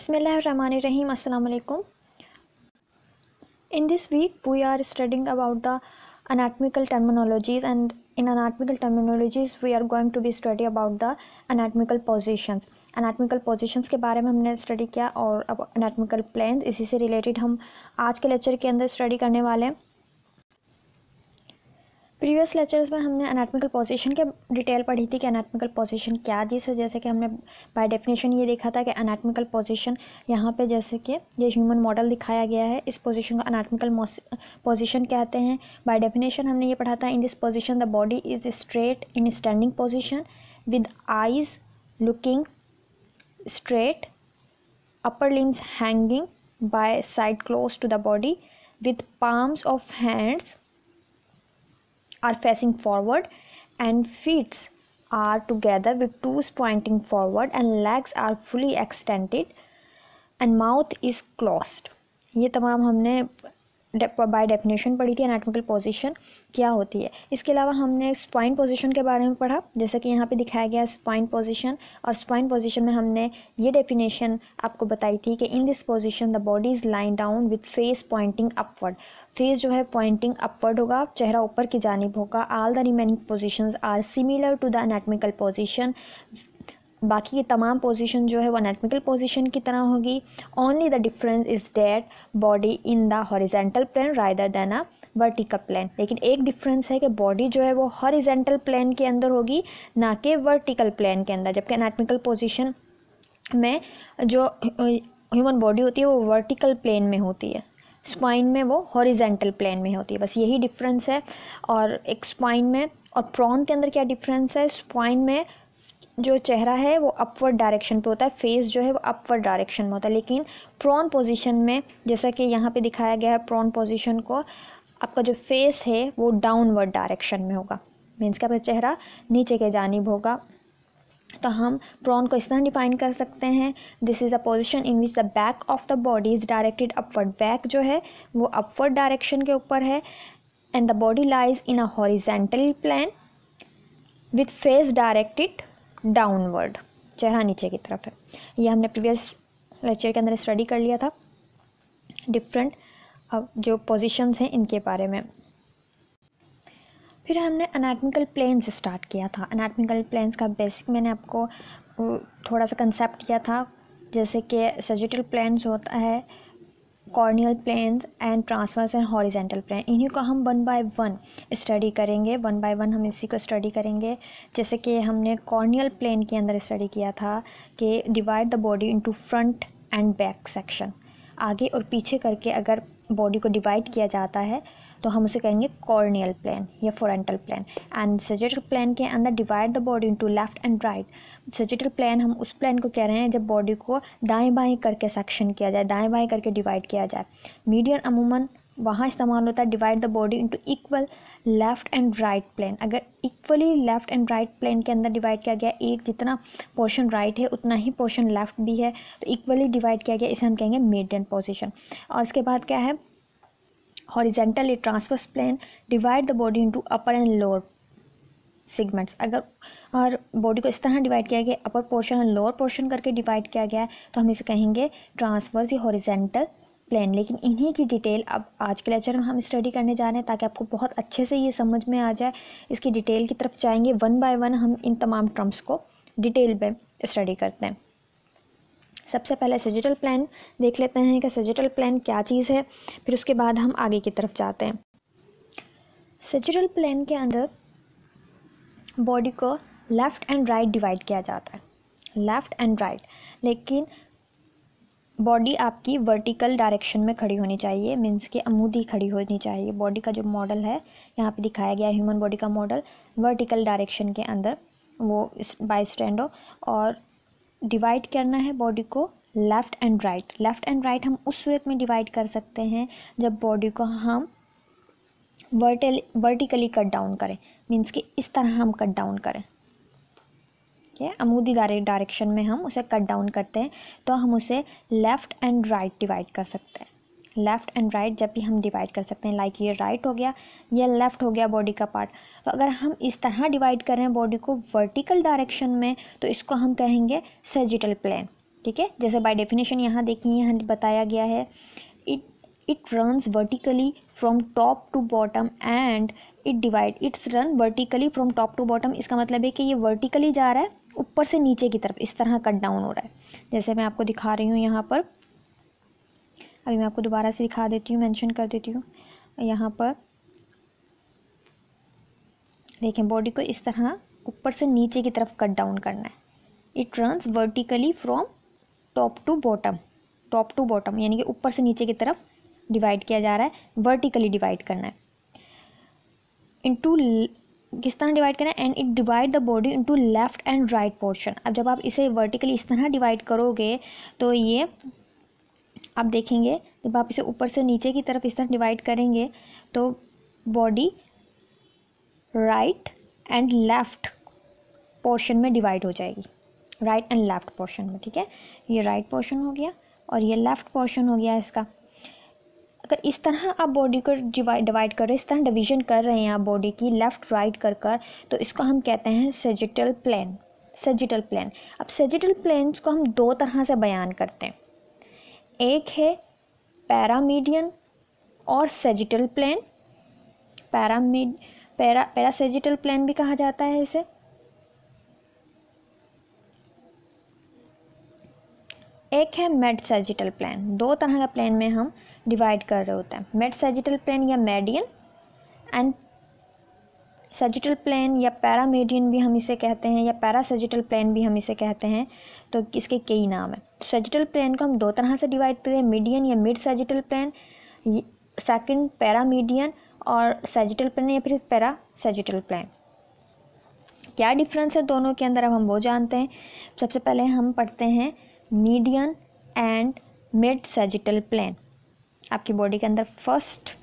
बसमीम अलकुम in this week we are studying about the anatomical terminologies and in anatomical terminologies we are going to be study about the anatomical position anatomical position के बारे में हमने study किया और अब अनाटमिकल प्लान इसी से रिलेटेड हम आज के लेक्चर के अंदर स्टडी करने वाले हैं प्रीवियस लेक्चर्स में हमने अनाटमिकल पोजीशन के डिटेल पढ़ी थी कि अनाटमिकल पोजीशन क्या जिस है जैसे कि हमने बाय डेफिनेशन ये देखा था कि अनाटमिकल पोजीशन यहाँ पे जैसे कि ये ह्यूमन मॉडल दिखाया गया है इस पोजीशन को अनाटमिकल पोजीशन कहते हैं बाय डेफिनेशन हमने ये पढ़ा था in this position the body is straight in standing position with eyes looking straight upper limbs hanging by side close to the body with palms of hands are facing forward and feet are together with toes pointing forward and legs are fully extended and mouth is closed ये तमाम हमने by definition पढ़ी थी anatomical position क्या होती है इसके अलावा हमने स्पाइन पोजीशन के बारे में पढ़ा जैसा कि यहाँ पे दिखाया गया स्पाइन पोजीशन और स्पाइन पोजीशन में हमने ये डेफिनेशन आपको बताई थी कि in this position the body is lying down with face pointing upward face जो है पॉइंटिंग अपवर्ड होगा चेहरा ऊपर की जानब होगा all the remaining position are similar to the anatomical position बाकी ये तमाम पोजीशन जो है वो अनेटमिकल पोजीशन की तरह होगी only the difference is that body in the horizontal plane rather than a vertical plane लेकिन एक डिफरेंस है कि बॉडी जो है वो हॉरिजेंटल प्लेन के अंदर होगी ना कि वर्टिकल प्लेन के अंदर जबकि अनेटमिकल पोजीशन में जो ह्यूमन बॉडी होती है वो वर्टिकल प्लेन में होती है स्पाइन में वो हॉरिजेंटल प्लेन में होती है बस यही डिफरेंस है और एक स्पाइन में और प्रॉन के अंदर क्या डिफरेंस है स्पाइन में जो चेहरा है वो अपवर्ड डायरेक्शन पे होता है फेस जो है वो अपवर्ड डायरेक्शन में होता है लेकिन प्रॉन पोजीशन में जैसा कि यहाँ पे दिखाया गया है प्रॉन पोजीशन को आपका जो फेस है वो डाउनवर्ड डायरेक्शन में होगा मीन्स का आपका चेहरा नीचे के जानब होगा तो हम प्रॉन को इस तरह डिफाइन कर सकते हैं this is a position in which the back of the body is directed upward back जो है वो अपवर्ड डायरेक्शन के ऊपर है and the body lies in a horizontal plane with face directed downward चेहरा नीचे की तरफ है ये हमने प्रीवियस लेक्चर के अंदर स्टडी कर लिया था डिफरेंट जो पोजिशंस हैं इनके बारे में फिर हमने अनाटमिकल प्लेन्स स्टार्ट किया था अनाटमिकल प्लेन्स का बेसिक मैंने आपको थोड़ा सा कंसेप्ट किया था जैसे कि सजिटल प्लेन्स होता है coronal planes and transverse and horizontal plane इन्हीं को हम वन बाय वन स्टडी करेंगे वन बाय वन हम इसी को स्टडी करेंगे जैसे कि हमने कॉर्नियल प्लेन के अंदर स्टडी किया था कि divide the body into front and back section आगे और पीछे करके अगर बॉडी को डिवाइड किया जाता है तो हम उसे कहेंगे कॉर्नियल प्लान या frontal plane and sagittal plane के अंदर divide the body into left and right sagittal plane हम उस प्लान को कह रहे हैं जब बॉडी को दाएँ बाएँ करके सेक्शन किया जाए दाएँ बाएँ करके डिवाइड किया जाए मीडियन अमूमन वहाँ इस्तेमाल होता है divide the body into equal left and right plane अगर equally left and right plane के अंदर डिवाइड किया गया एक जितना पोर्शन राइट right है उतना ही पोर्शन लेफ़्ट भी है तो इक्वली डिवाइड किया गया इसे हम कहेंगे मीडियन पोजिशन और इसके बाद क्या है हॉरिजेंटली या transverse plane divide the body into upper and lower segments अगर और बॉडी को इस तरह डिवाइड किया गया अपर पोर्शन और लोअर पोर्शन करके डिवाइड किया गया है तो हम इसे कहेंगे ट्रांसवर्स या हॉरिजेंटल प्लेन लेकिन इन्हीं की डिटेल अब आज के लेक्चर में हम स्टडी करने जा रहे हैं ताकि आपको बहुत अच्छे से ये समझ में आ जाए इसकी डिटेल की तरफ जाएंगे वन बाय वन हम इन तमाम टर्म्स को डिटेल में स्टडी करते हैं सबसे पहले सजिटल प्लान देख लेते हैं कि सजिटल प्लान क्या चीज़ है फिर उसके बाद हम आगे की तरफ जाते हैं सजिटल प्लान के अंदर बॉडी को लेफ़्ट एंड राइट डिवाइड किया जाता है लेफ़्ट एंड राइट लेकिन बॉडी आपकी वर्टिकल डायरेक्शन में खड़ी होनी चाहिए मीन्स के अमूदी खड़ी होनी चाहिए बॉडी का जो मॉडल है यहाँ पे दिखाया गया है ह्यूमन बॉडी का मॉडल वर्टिकल डायरेक्शन के अंदर वो बाई स्टैंड हो और डिवाइड करना है बॉडी को left and right left and right हम उस सूरत में डिवाइड कर सकते हैं जब बॉडी को हम वर्टल वर्टिकली कट डाउन करें मीन्स कि इस तरह हम कट डाउन करें ठीक है अमूदी डायरेक्शन में हम उसे कट डाउन करते हैं तो हम उसे लेफ़्ट एंड राइट डिवाइड कर सकते हैं लेफ़्ट एंड राइट जब भी हम डिवाइड कर सकते हैं लाइक ये राइट हो गया या लेफ़्ट हो गया बॉडी का पार्ट तो अगर हम इस तरह डिवाइड कर रहे हैं बॉडी को वर्टिकल डायरेक्शन में तो इसको हम कहेंगे सर्जिटल प्लेन ठीक है जैसे बाय डेफिनेशन यहाँ देखिए यहाँ बताया गया है it it runs vertically from top to bottom and it divide its run vertically from top to bottom इसका मतलब है कि ये वर्टिकली जा रहा है ऊपर से नीचे की तरफ इस तरह कट डाउन हो रहा है जैसे मैं आपको दिखा रही हूँ यहाँ पर अभी मैं आपको दोबारा से दिखा देती हूँ मेंशन कर देती हूँ यहाँ पर देखें बॉडी को इस तरह ऊपर से नीचे की तरफ कट डाउन करना है it runs vertically from top to bottom top to bottom यानी कि ऊपर से नीचे की तरफ डिवाइड किया जा रहा है वर्टिकली डिवाइड करना है इंटू किस तरह डिवाइड करना है and it divide the body into left and right portion अब जब आप इसे वर्टिकली इस तरह डिवाइड करोगे तो ये आप देखेंगे जब आप इसे ऊपर से नीचे की तरफ इस तरह डिवाइड करेंगे तो body right and left portion में डिवाइड हो जाएगी राइट एंड लेफ़्ट पोर्शन में ठीक है ये राइट right पोर्शन हो गया और ये लेफ़्ट पोर्शन हो गया इसका अगर इस तरह आप बॉडी को डिवाइड कर रहे हो इस तरह डिवीजन कर रहे हैं आप बॉडी की लेफ़्ट राइट कर कर तो इसको हम कहते हैं सेजिटल प्लेन सेजिटल प्लेन अब सेजिटल प्लेन्स को हम दो तरह से बयान करते हैं एक है पैरामीडियन और सेजिटल प्लेन पैरामीड पैरा पैरासेजिटल प्लेन भी कहा जाता है इसे एक है मेड सेजिटल प्लान दो तरह का प्लान में हम डिवाइड कर रहे होते हैं मेड सेजिटल प्लान या मेडियन एंड सेजिटल प्लान या पैरामेडियन भी हम इसे कहते हैं या पैरा सेजिटल प्लान भी हम इसे कहते हैं तो इसके कई नाम हैं सेजिटल तो प्लान को हम दो तरह से डिवाइड करते हैं मीडियन या mid sagittal plane second paramedian और सेजिटल प्लान या फिर पैरा सेजिटल प्लान क्या डिफरेंस है दोनों के अंदर अब हम वो जानते हैं सबसे पहले हम पढ़ते हैं median and mid sagittal plane आपकी बॉडी के अंदर फर्स्ट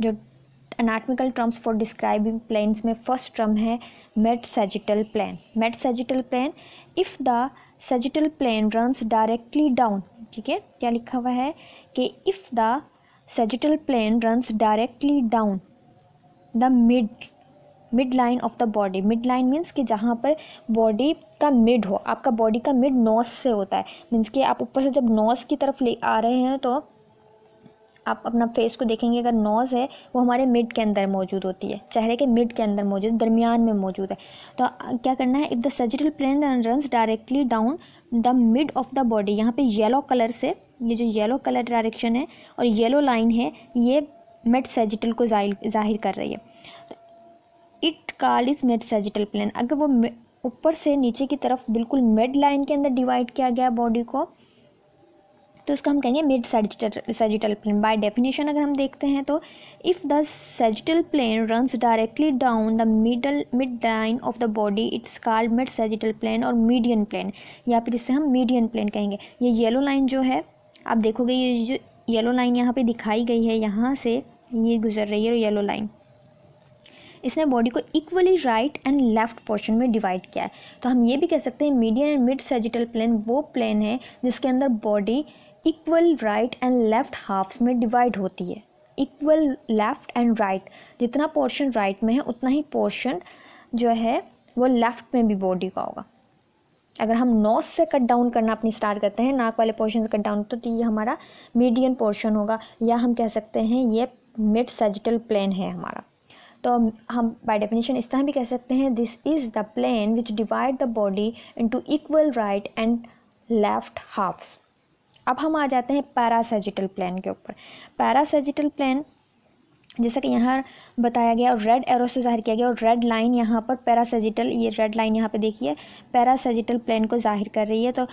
जो anatomical terms for describing planes में फर्स्ट टर्म है mid sagittal plane mid sagittal plane if the sagittal plane runs directly down ठीक है क्या लिखा हुआ है कि if the sagittal plane runs directly down the mid mid line of the body mid line means कि जहाँ पर बॉडी का मिड हो आपका बॉडी का मिड नोस से होता है मीन्स कि आप ऊपर से जब नोस की तरफ ले आ रहे हैं तो आप अपना फेस को देखेंगे अगर नोज़ है वो हमारे मिड के अंदर मौजूद होती है चेहरे के मिड के अंदर मौजूद दरमियान में मौजूद है तो क्या करना है if the surgical plane runs directly down the mid of the body यहाँ पे येलो कलर से ये जो येलो कलर डायरेक्शन है और येलो लाइन है ये मेड सर्जिटल को जाहिर कर रही है it call is mid sagittal plane अगर वो ऊपर से नीचे की तरफ बिल्कुल मेड लाइन के अंदर डिवाइड किया गया बॉडी को तो इसको हम कहेंगे mid sagittal sagittal plane by definition अगर हम देखते हैं तो if the sagittal plane runs directly down the middle mid line of the body it's called mid sagittal plane और मीडियन प्लेन या फिर इसे हम मीडियन प्लेन कहेंगे ये येलो लाइन जो है आप देखोगे ये जो येलो लाइन यहाँ पे दिखाई गई है यहाँ से ये गुजर रही है येलो लाइन इसने बॉडी को equally right and left portion में डिवाइड किया है तो हम ये भी कह सकते हैं median and mid sagittal plane वो प्लेन है जिसके अंदर body equal right and left halves में डिवाइड होती है इक्वल लेफ़्ट एंड राइट जितना पोर्शन राइट right में है उतना ही पोर्शन जो है वो लेफ़्ट में भी बॉडी का होगा अगर हम नोज से कट डाउन करना अपनी स्टार्ट करते हैं नाक वाले पोर्शन से कट डाउन तो ये हमारा मीडियन पोर्शन होगा या हम कह सकते हैं ये मिड सेजिटल प्लेन है हमारा तो हम बाय डेफिनेशन इस तरह भी कह सकते हैं this is the plane which divide the body into equal right and left halves अब हम आ जाते हैं पैरासेजिटल प्लान के ऊपर पैरासेजिटल प्लान जैसा कि यहाँ बताया गया और रेड एरो से जाहिर किया गया और रेड लाइन यहाँ पर पैरासेजिटल ये रेड लाइन यहाँ पे देखिए पैरासेजिटल प्लान को जाहिर कर रही है तो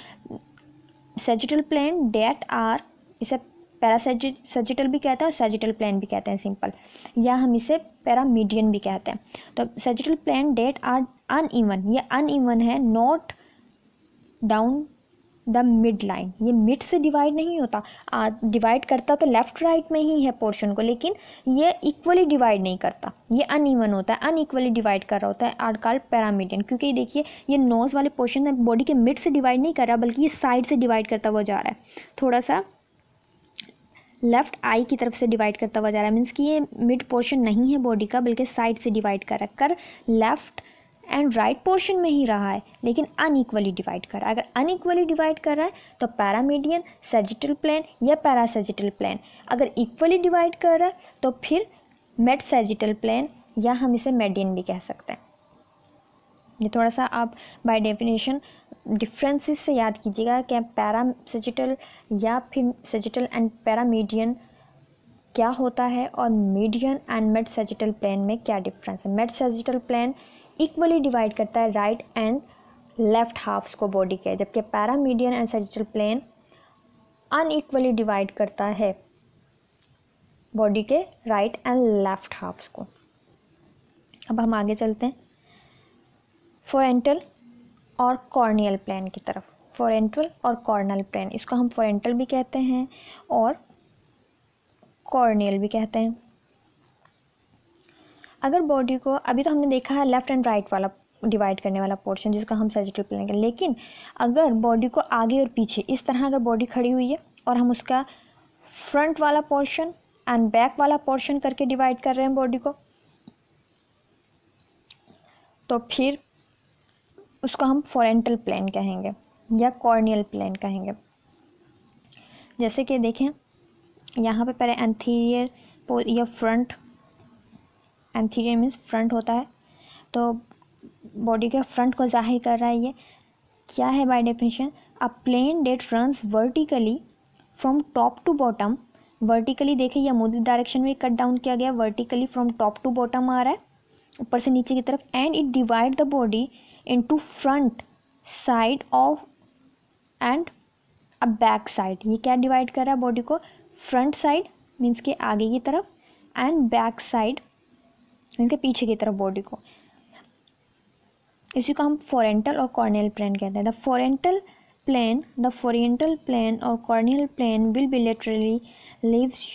सेजिटल प्लान डेट आर इसे पैरासेजिट सर्जिटल भी कहते हैं और सेजिटल प्लान भी कहते हैं सिंपल या हम इसे पैरामीडियन भी कहते हैं तो sagittal plane that are uneven ये अन ईवन है not down the mid line ये मिड से डिवाइड नहीं होता डिवाइड करता तो लेफ़्ट राइट में ही है पोर्शन को लेकिन ये इक्वली डिवाइड नहीं करता ये अनइवन होता है अनइक्वली डिवाइड कर रहा होता है आर कॉल पैरामीडियन क्योंकि देखिए ये नोज़ वाले पोर्शन बॉडी के मिड से डिवाइड नहीं कर रहा बल्कि ये साइड से डिवाइड करता हुआ जा रहा है थोड़ा सा लेफ़्ट आई की तरफ से डिवाइड करता हुआ जा रहा है मीन्स कि ये मिड पोर्शन नहीं है बॉडी का बल्कि साइड से डिवाइड कर कर लेफ़्ट एंड राइट पोर्शन में ही रहा है लेकिन अनईक्वली डिवाइड कर रहा है अगर अनइक्वली डिवाइड कर रहा है तो पैरामीडियन सेजिटल प्लान या पैरासेजिटल प्लान अगर इक्वली डिवाइड कर रहा है तो फिर मेट सेजिटल प्लान या हम इसे मेडियन भी कह सकते हैं ये थोड़ा सा आप बाय डेफिनेशन डिफ्रेंसिस से याद कीजिएगा कि पैरा सेजिटल या फिर सेजिटल एंड पैरामीडियन क्या होता है और median and mid sagittal plane में क्या डिफरेंस है mid sagittal plane equally divide करता है राइट एंड लेफ्ट हाफ्स को बॉडी के जबकि paramedian and sagittal plane unequally divide करता है बॉडी के राइट एंड लेफ्ट हाफ्स को अब हम आगे चलते हैं फोरेंटल और कॉर्नियल प्लेन की तरफ फोरेंटल और कॉर्नल प्लेन इसको हम फोरेंटल भी कहते हैं और कॉर्नियल भी कहते हैं अगर बॉडी को अभी तो हमने देखा है लेफ़्ट एंड राइट वाला डिवाइड करने वाला पोर्शन जिसका हम सर्जिकल प्लान करें लेकिन अगर बॉडी को आगे और पीछे इस तरह अगर बॉडी खड़ी हुई है और हम उसका फ्रंट वाला पोर्शन एंड बैक वाला पोर्शन करके डिवाइड कर रहे हैं बॉडी को तो फिर उसको हम फॉरेंटल प्लान कहेंगे या कॉर्नियल प्लान कहेंगे जैसे कि देखें यहाँ पे पहले एंथीरियर या फ्रंट एंथीरियर मीन्स फ्रंट होता है तो बॉडी के फ्रंट को जाहिर कर रहा है ये क्या है by definition a plane that runs vertically from top to bottom vertically देखें यह मोदी डायरेक्शन में कट डाउन किया गया vertically from top to bottom आ रहा है ऊपर से नीचे की तरफ and it divide the body into front side of and a back side ये क्या डिवाइड कर रहा है बॉडी को फ्रंट साइड मीन्स के आगे की तरफ एंड बैक साइड उनके पीछे की तरफ बॉडी को इसी को हम फोरेंटल और कॉर्नियल प्लेन कहते हैं the frontal plane the frontal plane और coronal plane will be laterally lives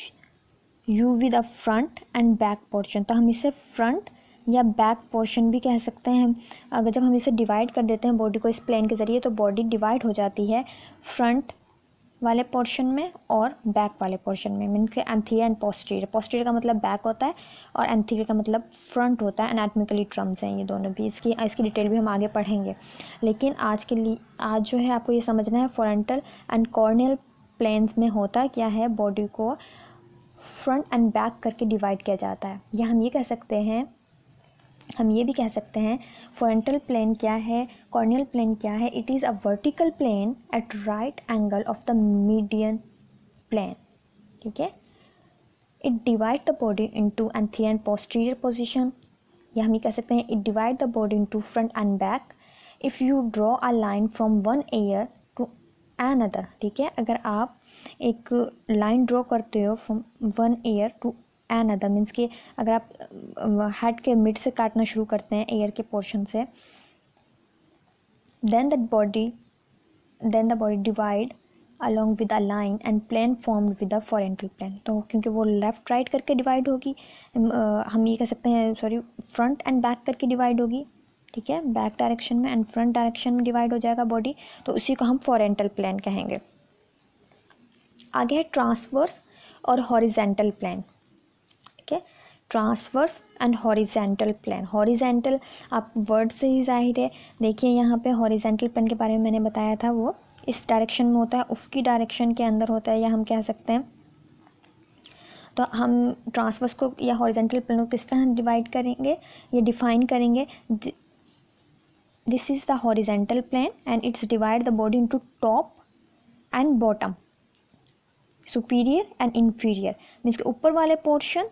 you with a front and back portion तो हम इसे फ्रंट या बैक पोर्शन भी कह सकते हैं अगर जब हम इसे डिवाइड कर देते हैं बॉडी को इस प्लेन के ज़रिए तो बॉडी डिवाइड हो जाती है फ्रंट वाले पोर्शन में और बैक वाले पोर्शन में मीन के एंथीरियर एंड पोस्टीरियर पोस्टीरियर का मतलब बैक होता है और एंथीरियर का मतलब फ्रंट होता है एनाटमिकली ट्रम्स हैं ये दोनों भी इसकी इसकी डिटेल भी हम आगे पढ़ेंगे लेकिन आज के लिए आज जो है आपको ये समझना है फ्रंटल एंड कॉर्नियल प्लेन्स में होता क्या है बॉडी को फ्रंट एंड बैक करके डिवाइड किया जाता है या हम ये कह सकते हैं हम ये भी कह सकते हैं फ्रंटल प्लेन क्या है कॉर्नियल प्लेन क्या है it is a vertical plane at right angle of the median plane ठीक है it divide the body into anterior and posterior position या हम ये कह सकते हैं it divide the body into front and back if you draw a line from one ear to another ठीक है अगर आप एक लाइन ड्रॉ करते हो from one ear to another means कि अगर आप हेड के मिड से काटना शुरू करते हैं एयर के पोर्शन से then the body then the body divide along with a line and plane form with a frontal plane तो क्योंकि वो लेफ़्ट राइट करके डिवाइड होगी हम ये कह सकते हैं सॉरी फ्रंट एंड बैक करके डिवाइड होगी ठीक है बैक डायरेक्शन में एंड फ्रंट डायरेक्शन में डिवाइड हो जाएगा बॉडी तो उसी को हम फॉरेंटल प्लेन कहेंगे आगे है ट्रांसवर्स और horizontal plane transverse and horizontal plane horizontal आप वर्ड से ही जाहिर है देखिए यहाँ पे हॉरिजेंटल प्लान के बारे में मैंने बताया था वो इस डायरेक्शन में होता है उसकी डायरेक्शन के अंदर होता है या हम कह सकते हैं तो हम ट्रांसवर्स को या हॉरिजेंटल प्लान को किस तरह डिवाइड करेंगे या डिफाइन करेंगे this is the horizontal plane and it's divide the body into top and bottom superior and inferior means के ऊपर वाले पोर्शन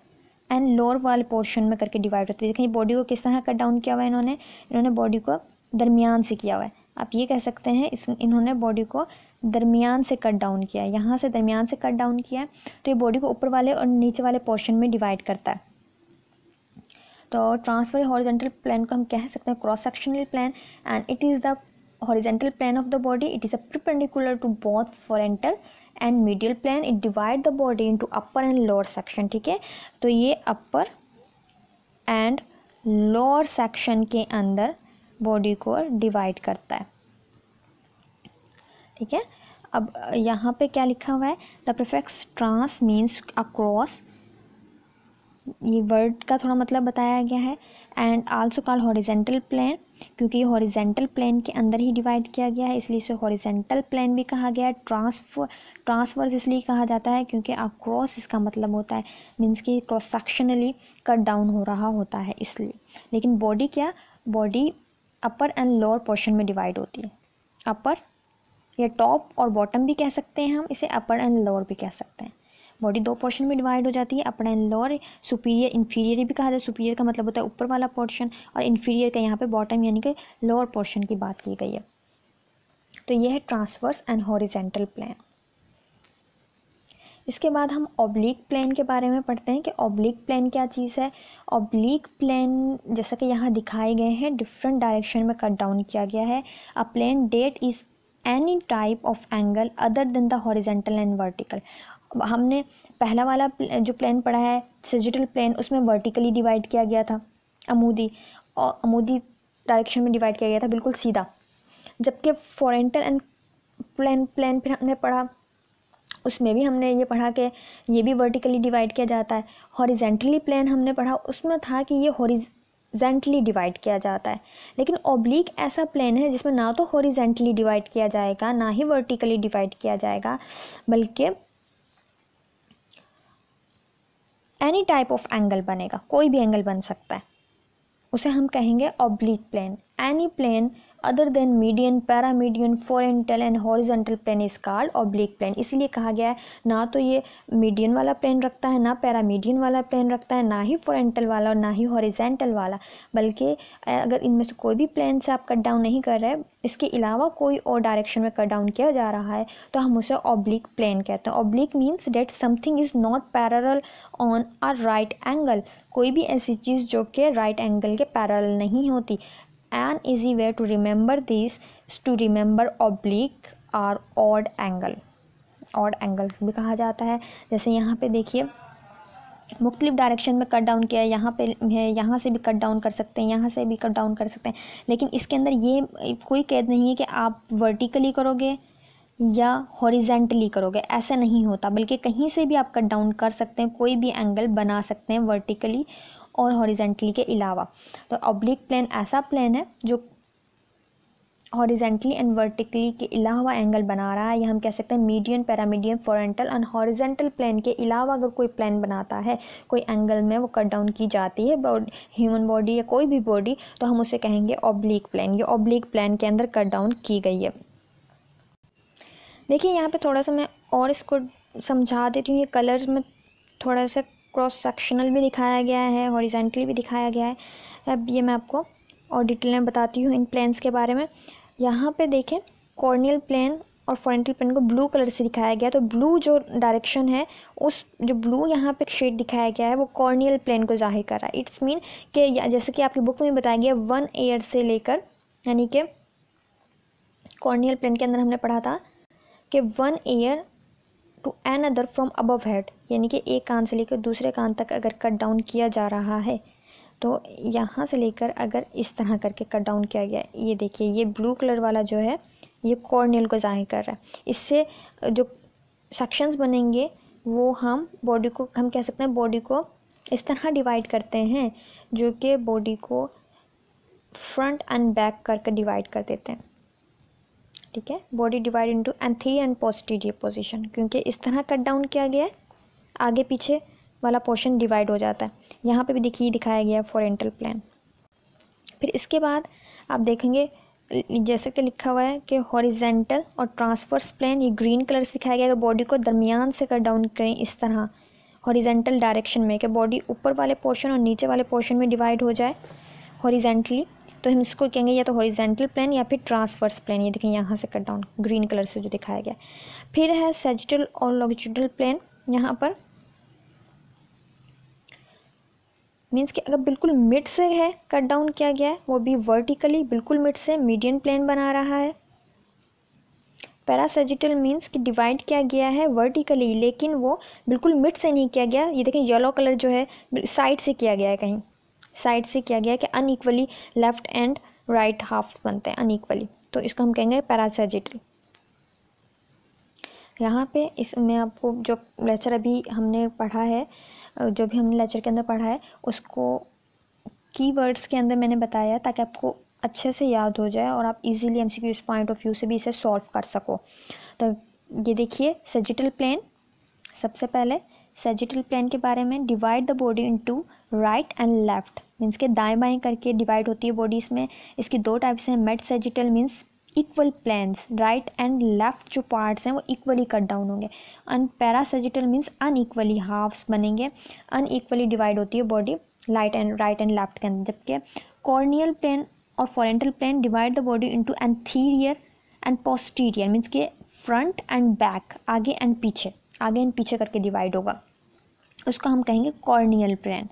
एंड लोअर वाले पोर्शन में करके डिवाइड होती है देखिए बॉडी को किस तरह कट डाउन किया हुआ है इन्होंने इन्होंने बॉडी को दरमियान से किया हुआ है आप ये कह सकते हैं इस इन्होंने बॉडी को दरमियान से कट डाउन किया है यहाँ से दरमियान से कट डाउन किया है तो ये बॉडी को ऊपर वाले और नीचे वाले पोर्शन में डिवाइड करता है तो ट्रांसफर हॉरिजेंटल प्लान को हम कह सकते हैं cross sectional plane and it is the horizontal plane of the body it is a perpendicular to both frontal and middle plane it divide the body into upper and lower section ठीक है तो ये अपर and lower section के अंदर body को divide करता है ठीक है अब यहाँ पे क्या लिखा हुआ है the prefix trans means across ये वर्ड का थोड़ा मतलब बताया गया है and also call horizontal plane क्योंकि हॉरिजेंटल प्लेन के अंदर ही डिवाइड किया गया है इसलिए इसे हॉरिजेंटल प्लेन भी कहा गया है ट्रांसफर ट्रांसवर्स इसलिए कहा जाता है क्योंकि अक्रॉस इसका मतलब होता है मीन्स कि क्रॉस सेक्शनली कट डाउन हो रहा होता है इसलिए लेकिन बॉडी क्या body upper and lower portion में डिवाइड होती है अपर या टॉप और बॉटम भी कह सकते हैं हम इसे अपर एंड लोअर भी कह सकते हैं बॉडी दो पोर्शन में डिवाइड हो जाती है upper and lower superior inferior भी कहा जाए सुपीरियर का मतलब होता है ऊपर वाला पोर्शन और इन्फीरियर का यहाँ पे बॉटम यानी कि लोअर पोर्शन की बात की गई है तो यह है ट्रांसवर्स एंड हॉरिजेंटल प्लान इसके बाद हम ऑब्लिक प्लान के बारे में पढ़ते हैं कि ऑब्लिक प्लान क्या चीज़ है ऑब्लिक प्लान जैसा कि यहाँ दिखाए गए हैं डिफरेंट डायरेक्शन में कट डाउन किया गया है a plane that is any type of angle other than the horizontal and vertical हमने पहला वाला जो प्लान पढ़ा है सजिटल प्लान उसमें वर्टिकली डिवाइड किया गया था अमूदी और अमूदी डायरेक्शन में डिवाइड किया गया था बिल्कुल सीधा जबकि फॉरेंटल एंड प्लान प्लान फिर हमने पढ़ा उसमें भी हमने ये पढ़ा कि ये भी वर्टिकली डिवाइड किया जाता है हॉरिजेंटली प्लान हमने पढ़ा उसमें था कि ये हॉरिजेंटली डिवाइड किया जाता है लेकिन ओब्लिक ऐसा प्लान है जिसमें ना तो हॉरिजेंटली डिवाइड किया जाएगा ना ही वर्टिकली डिवाइड किया जाएगा बल्कि एनी टाइप ऑफ एंगल बनेगा कोई भी एंगल बन सकता है उसे हम कहेंगे oblique plane Any plane other than median paramedian frontal and horizontal plane is called oblique plane इसीलिए कहा गया है ना तो ये मीडियन वाला plane रखता है ना paramedian वाला plane रखता है ना ही फोरेंटल वाला और ना ही horizontal वाला बल्कि अगर इनमें से कोई भी प्लेन से आप कट डाउन नहीं कर रहे इसके अलावा कोई और डायरेक्शन में कट डाउन किया जा रहा है तो हम उसे ऑब्लिक प्लेन कहते हैं oblique means that something is not parallel on are right angle कोई भी ऐसी चीज़ जो कि राइट एंगल के पैरल नहीं होती An easy way to remember this is to remember oblique odd odd angle. odd angle भी कहा जाता है जैसे यहाँ पे देखिए मुख्तलिफ डायरेक्शन में कट डाउन किया है यहाँ पे है यहाँ से भी कट डाउन कर सकते हैं यहाँ से भी कट डाउन कर सकते हैं लेकिन इसके अंदर ये कोई कैद नहीं है कि आप वर्टिकली करोगे या हॉरिजेंटली करोगे ऐसा नहीं होता बल्कि कहीं से भी आप कट डाउन कर सकते हैं कोई भी एंगल बना सकते हैं वर्टिकली और हॉरिजेंटली के अलावा तो ऑब्लिक प्लेन ऐसा प्लेन है जो हॉरिजेंटली एंड वर्टिकली के अलावा एंगल बना रहा है या हम कह सकते हैं median paramedian frontal and horizontal plane के अलावा अगर कोई प्लान बनाता है कोई एंगल में वो कट डाउन की जाती है ह्यूमन बॉडी या कोई भी बॉडी तो हम उसे कहेंगे ऑब्लिक प्लान ये ऑब्लिक प्लान के अंदर कट डाउन की गई है देखिए यहाँ पे थोड़ा सा मैं और इसको समझा देती हूँ ये कलर्स में थोड़ा सा क्रॉस सेक्शनल भी दिखाया गया है हॉरिजेंटली भी दिखाया गया है अब ये मैं आपको और डिटेल में बताती हूँ इन प्लेन्स के बारे में यहाँ पे देखें कॉर्नियल प्लेन और फ्रंटल प्लेन को ब्लू कलर से दिखाया गया तो ब्लू जो डायरेक्शन है उस जो ब्लू यहाँ पे शेड दिखाया गया है वो कॉर्नियल प्लेन को जाहिर कर रहा है इट्स मीन कि जैसे कि आपकी बुक में बताया गया वन ईयर से लेकर यानी कि कॉर्नियल प्लेन के अंदर हमने पढ़ा था कि one ear to another from above head यानी कि एक कान से लेकर दूसरे कान तक अगर कट डाउन किया जा रहा है तो यहाँ से लेकर अगर इस तरह करके कट डाउन किया गया ये देखिए ये ब्लू कलर वाला जो है ये कॉर्नियल को ज़ाहिर कर रहा है इससे जो सेक्शंस बनेंगे वो हम बॉडी को हम कह सकते हैं बॉडी को इस तरह डिवाइड करते हैं जो कि बॉडी को फ्रंट एंड बैक करके डिवाइड कर देते हैं ठीक है body divide into anterior and positive position क्योंकि इस तरह कट डाउन किया गया है आगे पीछे वाला पोर्शन डिवाइड हो जाता है यहाँ पे भी देखिए दिखाया गया है फॉरेंटल प्लान फिर इसके बाद आप देखेंगे जैसे कि लिखा हुआ है कि हॉरिजेंटल और ट्रांसफर्स प्लान ये ग्रीन कलर से दिखाया गया अगर बॉडी को दरमियान से कट डाउन करें इस तरह हॉरिजेंटल डायरेक्शन में कि बॉडी ऊपर वाले पोर्शन और नीचे वाले पोर्शन में डिवाइड हो जाए हॉरिजेंटली तो हम इसको कहेंगे या तो हॉरिजेंटल प्लेन या फिर ट्रांसवर्स प्लेन ये देखें यहाँ से कट डाउन ग्रीन कलर से जो दिखाया गया फिर है सेजिटल और लॉन्गिट्यूडल प्लेन यहाँ पर मीन्स कि अगर बिल्कुल मिड से है कट डाउन किया गया है वो भी वर्टिकली बिल्कुल मिड से मीडियन प्लेन बना रहा है पैरासेजिटल मीन्स कि डिवाइड किया गया है वर्टिकली लेकिन वो बिल्कुल मिड से नहीं किया गया ये देखें येलो कलर जो है साइड से किया गया है कहीं साइड से किया गया कि unequally left and right half बनते हैं अनईक्वली तो इसको हम कहेंगे पैरासेजिटल यहाँ पे इसमें आपको जो लेक्चर अभी हमने पढ़ा है जो भी हमने लेक्चर के अंदर पढ़ा है उसको कीवर्ड्स के अंदर मैंने बताया ताकि आपको अच्छे से याद हो जाए और आप इजीली एमसीक्यू इस पॉइंट ऑफ व्यू से भी इसे सॉल्व कर सको तो ये देखिए सजिटल प्लेन सबसे पहले सेजिटल प्लेन के बारे में divide the body into right and left means के दाएं बाएं करके डिवाइड होती है बॉडी इसमें इसकी दो टाइप्स हैं mid sagittal means equal planes right and left जो पार्ट्स हैं वो इक्वली कट डाउन होंगे अन सर्जिटल मीन्स अनइक्वली हाफ्स बनेंगे अनईक्वली डिवाइड होती है body light and right and left के अंदर जबकि कॉर्नियल प्लेन और frontal plane divide the body into anterior and posterior means के फ्रंट एंड बैक आगे एंड पीछे आगे एंड पीछे करके डिवाइड होगा उसको हम कहेंगे कॉर्नियल प्लेन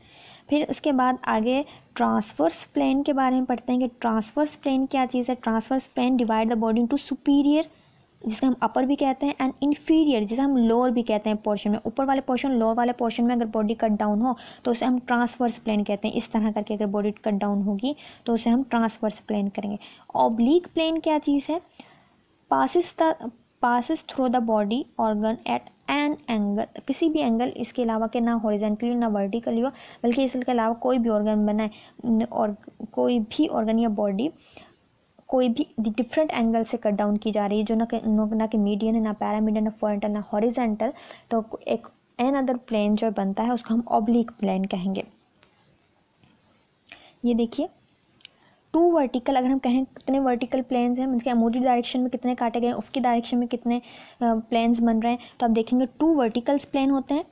फिर उसके बाद आगे ट्रांसवर्स प्लेन के बारे में पढ़ते हैं कि ट्रांसवर्स प्लेन क्या चीज़ है transverse plane divide the body into superior जिसे हम अपर भी कहते हैं एंड इन्फीरियर जिसे हम लोअर भी कहते हैं पोर्शन में ऊपर वाले पोर्शन लोअर वाले पोर्शन में अगर बॉडी कट डाउन हो तो उसे हम ट्रांसवर्स प्लेन कहते हैं इस तरह करके अगर बॉडी कट डाउन होगी तो उसे हम ट्रांसवर्स प्लेन करेंगे ऑब्लिक प्लेन क्या चीज़ है passes the passes through the body organ at an angle किसी भी एंगल इसके अलावा के ना हॉरिजेंटली ना वर्टिकली हो बल्कि इसके अलावा कोई भी ऑर्गन बनाए और कोई भी ऑर्गन या बॉडी कोई भी डिफरेंट एंगल से कट डाउन की जा रही है जो ना कि ना कि मीडियन है ना पैरामीडियन ना फ्रंटल ना हॉरिजेंटल तो एक एन अदर प्लेन जो बनता है उसको हम ऑब्लिक प्लेन कहेंगे ये देखिए टू वर्टिकल अगर हम कहें कितने वर्टिकल प्लेन्स हैं मतलब अमोजिट डायरेक्शन में कितने काटे गए उसकी डायरेक्शन में कितने प्लेन्स बन रहे हैं तो आप देखेंगे टू वर्टिकल्स प्लेन होते हैं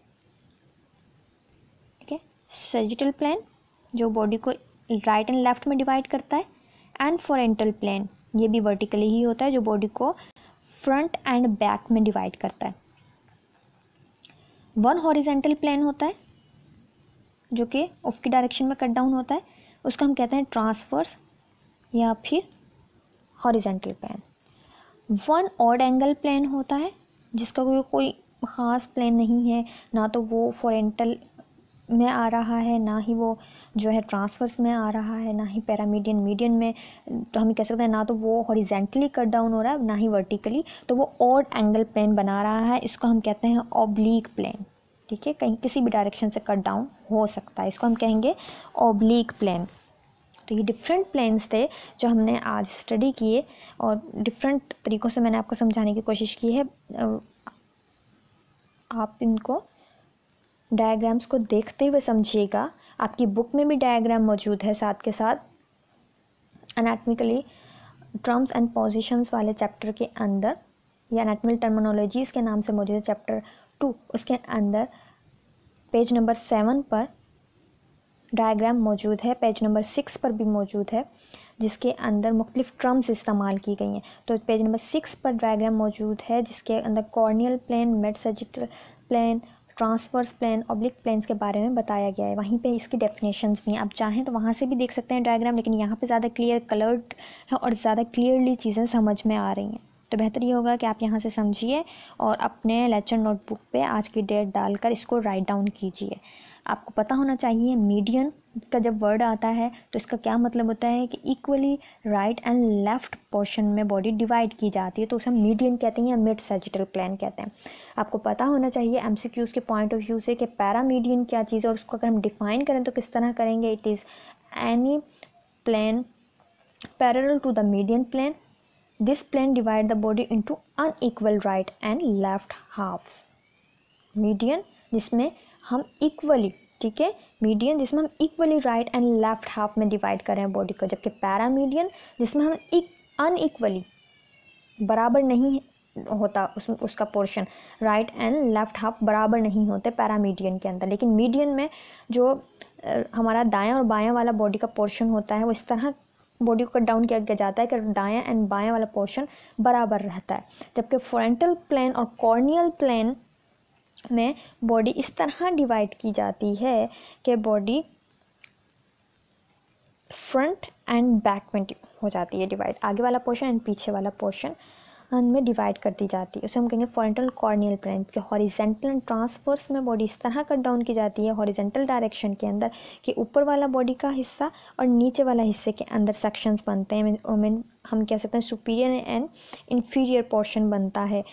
ठीक है सर्जिटल प्लेन जो बॉडी को राइट एंड लेफ्ट में डिवाइड करता है एंड फोरेंटल प्लेन ये भी वर्टिकली ही होता है जो बॉडी को फ्रंट एंड बैक में डिवाइड करता है वन हॉरिजेंटल प्लेन होता है जो कि उसकी डायरेक्शन में कट डाउन होता है उसको हम कहते हैं ट्रांसफर्स या फिर horizontal plane one odd angle plane होता है जिसका कोई कोई ख़ास प्लान नहीं है ना तो वो फॉरेंटल में आ रहा है ना ही वो जो है ट्रांसवर्स में आ रहा है ना ही पैरामीडियन मीडियन में तो हम कह सकते हैं ना तो वो हॉरिजेंटली कट डाउन हो रहा है ना ही वर्टिकली तो वो ऑड एंगल प्लान बना रहा है इसको हम कहते हैं ओब्लिक प्लान ठीक है कहीं किसी भी डायरेक्शन से कट डाउन हो सकता है इसको हम कहेंगे ओब्लिक प्लान तो ये डिफरेंट प्लेन्स थे जो हमने आज स्टडी किए और डिफरेंट तरीक़ों से मैंने आपको समझाने की कोशिश की है आप इनको डायग्राम्स को देखते हुए समझिएगा आपकी बुक में भी डायग्राम मौजूद है साथ के साथ अनाटमिकली ट्रम्स एंड पोजिशंस वाले चैप्टर के अंदर या अनाटमिकल टर्मिनोलॉजीज़ के नाम से मौजूद है चैप्टर टू उसके अंदर पेज नंबर सेवन पर डायग्राम मौजूद है पेज नंबर सिक्स पर भी मौजूद है जिसके अंदर मुख्तलिफ ट्रम्स इस्तेमाल की गई हैं तो पेज नंबर सिक्स पर डायग्राम मौजूद है जिसके अंदर coronal plane mid sagittal plane transverse plane oblique planes के बारे में बताया गया है वहीं पे इसकी डेफिनेशंस भी हैं आप चाहें तो वहाँ से भी देख सकते हैं डायग्राम लेकिन यहाँ पे ज़्यादा क्लियर कलर्ड है और ज़्यादा क्लियरली चीज़ें समझ में आ रही हैं तो बेहतर ये होगा कि आप यहाँ से समझिए और अपने लेक्चर नोटबुक पे आज की डेट डालकर इसको राइट डाउन कीजिए आपको पता होना चाहिए मीडियन का जब वर्ड आता है तो इसका क्या मतलब होता है कि equally right and left portion में बॉडी डिवाइड की जाती है तो उसे हम मीडियन कहते हैं या मिड सर्जिटल प्लान कहते हैं आपको पता होना चाहिए एम के पॉइंट ऑफ व्यू से कि पैरा मीडियन क्या चीज़ है और उसको अगर हम डिफाइन करें तो किस तरह करेंगे it is any plane parallel to the median plane this plane divide the body into unequal right and left halves median जिसमें हम इक्वली ठीक है मीडियन जिसमें हम equally right and left half में डिवाइड कर रहे हैं बॉडी को जबकि पैरा मीडियन जिसमें हम अन e, अनइक्वली बराबर नहीं होता उस उसका portion right and left half बराबर नहीं होते पैरामीडियन के अंदर लेकिन मीडियन में जो हमारा दायां और बायां वाला बॉडी का पोर्शन होता है वो इस तरह बॉडी को कट डाउन किया गया जाता है कि दायां एंड बायां वाला पोर्शन बराबर रहता है जबकि फ्रंटल प्लेन और कॉर्नियल प्लेन में बॉडी इस तरह डिवाइड की जाती है कि बॉडी फ्रंट एंड बैक में हो जाती है डिवाइड आगे वाला पोर्शन एंड पीछे वाला पोर्शन में डिवाइड कर दी जाती है उसे हम कहेंगे फ्रंटल कॉर्नियल प्लान के हॉरिजेंटल एंड ट्रांसफर्स में बॉडी इस तरह कट डाउन की जाती है हॉरिजेंटल डायरेक्शन के अंदर कि ऊपर वाला बॉडी का हिस्सा और नीचे वाला हिस्से के अंदर सेक्शंस बनते हैं मीन हम कह सकते हैं सुपीरियर एंड इन्फीरियर पोर्शन बनता है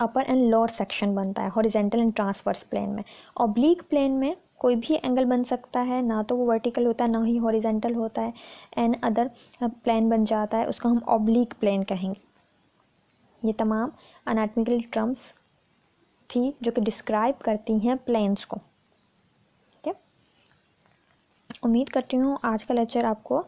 अपर एंड लोअर सेक्शन बनता है हॉरिजेंटल एंड ट्रांसवर्स प्लेन में ऑब्लिक प्लेन में कोई भी एंगल बन सकता है ना तो वो वर्टिकल होता है ना ही हॉरिजेंटल होता है एंड अदर प्लेन बन जाता है उसको हम ऑब्लिक प्लेन कहेंगे ये तमाम अनाटमिकल टर्म्स थी जो कि डिस्क्राइब करती हैं प्लेन्स को ठीक है उम्मीद करती हूँ आज का लेक्चर आपको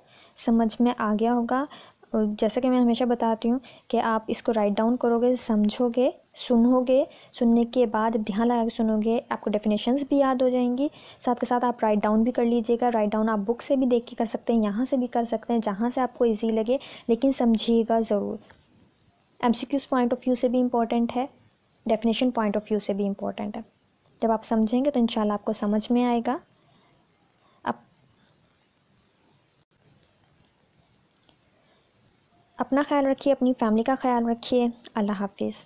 समझ में आ गया होगा जैसा कि मैं हमेशा बताती हूँ कि आप इसको राइट डाउन करोगे समझोगे सुनोगे सुनने के बाद ध्यान लगा के सुनोगे आपको डेफिनेशंस भी याद हो जाएंगी साथ के साथ आप राइट डाउन भी कर लीजिएगा राइट डाउन आप बुक से भी देख के कर सकते हैं यहाँ से भी कर सकते हैं जहाँ से आपको ईजी लगे लेकिन समझिएगा ज़रूर एम पॉइंट ऑफ व्यू से भी इम्पॉर्टेंट है डेफिनेशन पॉइंट ऑफ व्यू से भी इम्पॉर्टेंट है जब आप समझेंगे तो इन आपको समझ में आएगा अपना ख्याल रखिए अपनी फैमिली का ख्याल रखिए अल्लाह हाफिज़